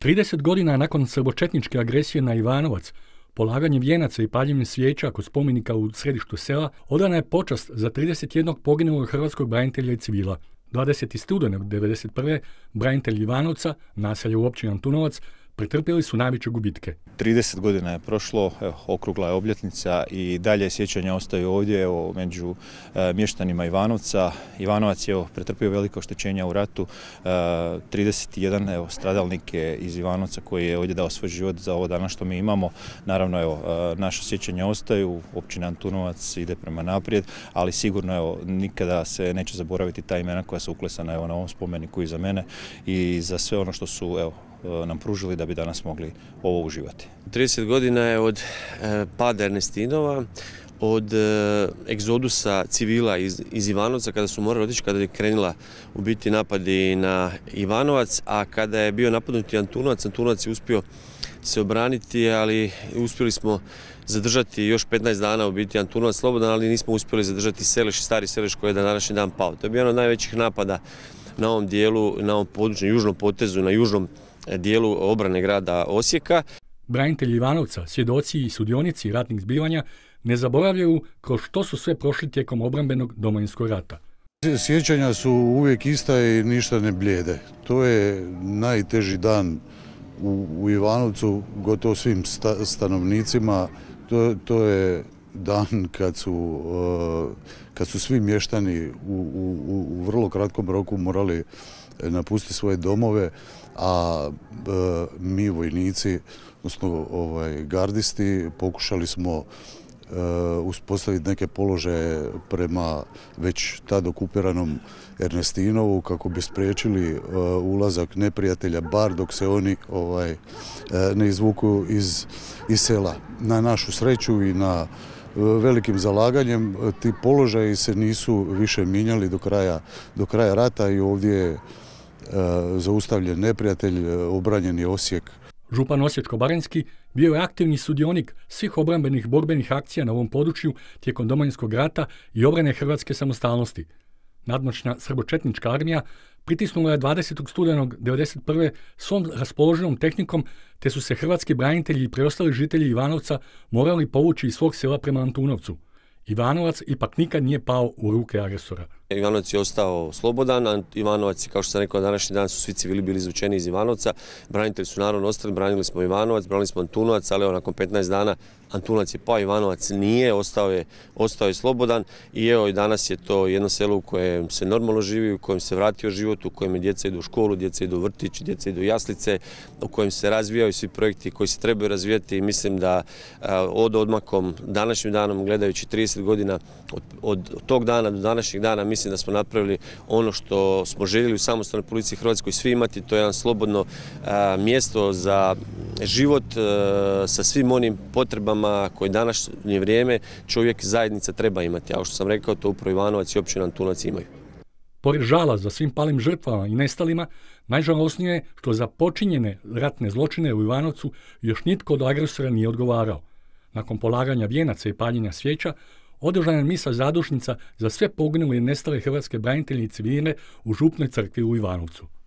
30 godina nakon srbočetničke agresije na Ivanovac, polaganje vijenaca i paljenje svijeća kod spomenika u središtu sela, odana je počast za 31 poginulog hrvatskog branitelja i civila. 20. studenog 1991. branitelj Ivanovca, naselje u općini Antunovac, pretrpjeli su najveće gubitke. 30 godina je prošlo, okrugla je obljetnica i dalje sjećanja ostaju ovdje evo, među e, mještanima Ivanovca. Ivanovac je pretrpio veliko oštećenja u ratu. 31 e, evo, stradalnik je iz Ivanovca koji je ovdje dao svoj život za ovo dana što mi imamo. Naravno, evo, e, naša sjećanja ostaju, općina Antunovac ide prema naprijed, ali sigurno evo, nikada se neće zaboraviti ta imena koja su uklesana evo, na ovom spomeniku i za mene i za sve ono što su evo, E, nam pružili da bi danas mogli ovo uživati. 30 godina je od e, pada Ernestinova, od e, egzodusa civila iz, Ivanovca kada su morali otići, kada je krenila u biti napadi na Ivanovac, a kada je bio napadnuti Antunovac, Antunovac je uspio se obraniti, ali uspjeli smo zadržati još 15 dana u biti Antunovac slobodan, ali nismo uspjeli zadržati Seleš, stari Seleš koji je na današnji dan pao. To je bio jedan od najvećih napada na ovom dijelu, na ovom području, na južnom potezu, na južnom dijelu obrane grada Osijeka. Branitelji Ivanovca, svjedoci i sudionici ratnih zbivanja ne zaboravljaju kroz što su sve prošli tijekom obrambenog domovinskog rata. Sjećanja su uvijek ista i ništa ne blijede. To je najteži dan u, Ivanovcu gotovo svim stanovnicima. to je dan e, kad su, svi mještani u, vrlo kratkom roku morali e, napustiti svoje domove, a e, mi vojnici, odnosno ovaj, gardisti, pokušali smo uspostaviti neke položaje prema već tad okupiranom Ernestinovu kako bi spriječili ulazak neprijatelja bar dok se oni ovaj, ne izvuku iz sela. Na našu sreću i na velikim zalaganjem ti položaji se nisu više minjali do kraja, do kraja rata i ovdje je zaustavljen neprijatelj, e, obranjen je Osijek. Župan osječko kobarenski bio je aktivni sudionik svih obrambenih borbenih akcija na ovom području tijekom domovinskog rata i obrane hrvatske samostalnosti nadmoćna srbočetnička armija, pritisnula je 20. studenog 1991. svom raspoloženom tehnikom, te su se hrvatski branitelji i preostali žitelji Ivanovca morali povući iz svog sela prema Antunovcu. Ivanovac ipak nikad nije pao u ruke agresora. Ivanovac je ostao slobodan, Ivanovac, je, kao što sam rekao, današnji dan su svi civili bili izvučeni iz Ivanovca, branitelji su naravno ostali, branili smo Ivanovac, branili smo Antunovac, ali evo nakon 15 dana Antunac je pa Ivanovac nije, ostao je, ostao je slobodan i evo i danas je to jedno selo u kojem se normalno živi, u kojem se vratio život, u kojem djeca idu u školu, djeca idu u vrtić, djeca idu u jaslice, u kojem se razvijaju svi projekti koji se trebaju razvijati i mislim da od odmakom današnjim danom gledajući 30 godina od, od tog dana do današnjeg dana mislim da smo napravili ono što smo željeli u samostalnoj policiji Hrvatskoj svi imati, to je jedan slobodno e, mjesto za život e, sa svim onim potrebama koje današnje vrijeme čovjek zajednica treba imati. A što sam rekao, to upravo Ivanovac i općina Antunac imaju. Pored žala za svim palim žrtvama i nestalima, najžalostnije je što za počinjene ratne zločine u Ivanovcu još nitko od agresora nije odgovarao. Nakon polaganja vijenaca i paljenja svijeća, održana je misa zadušnica za sve poginule i nestale hrvatske branitelje i u Župnoj crkvi u Ivanovcu.